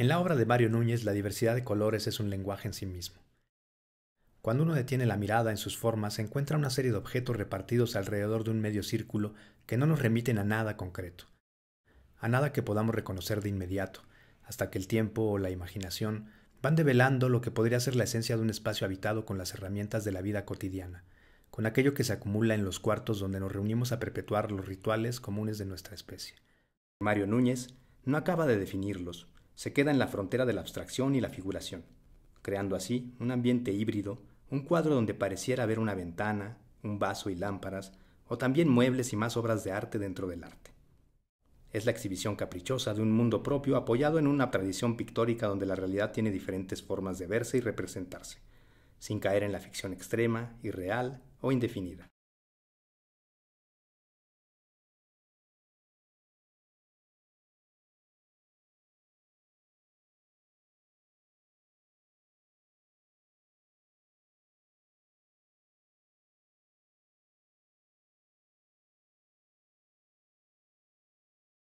En la obra de Mario Núñez, la diversidad de colores es un lenguaje en sí mismo. Cuando uno detiene la mirada en sus formas, se encuentra una serie de objetos repartidos alrededor de un medio círculo que no nos remiten a nada concreto, a nada que podamos reconocer de inmediato, hasta que el tiempo o la imaginación van develando lo que podría ser la esencia de un espacio habitado con las herramientas de la vida cotidiana, con aquello que se acumula en los cuartos donde nos reunimos a perpetuar los rituales comunes de nuestra especie. Mario Núñez no acaba de definirlos, se queda en la frontera de la abstracción y la figuración, creando así un ambiente híbrido, un cuadro donde pareciera haber una ventana, un vaso y lámparas, o también muebles y más obras de arte dentro del arte. Es la exhibición caprichosa de un mundo propio apoyado en una tradición pictórica donde la realidad tiene diferentes formas de verse y representarse, sin caer en la ficción extrema, irreal o indefinida.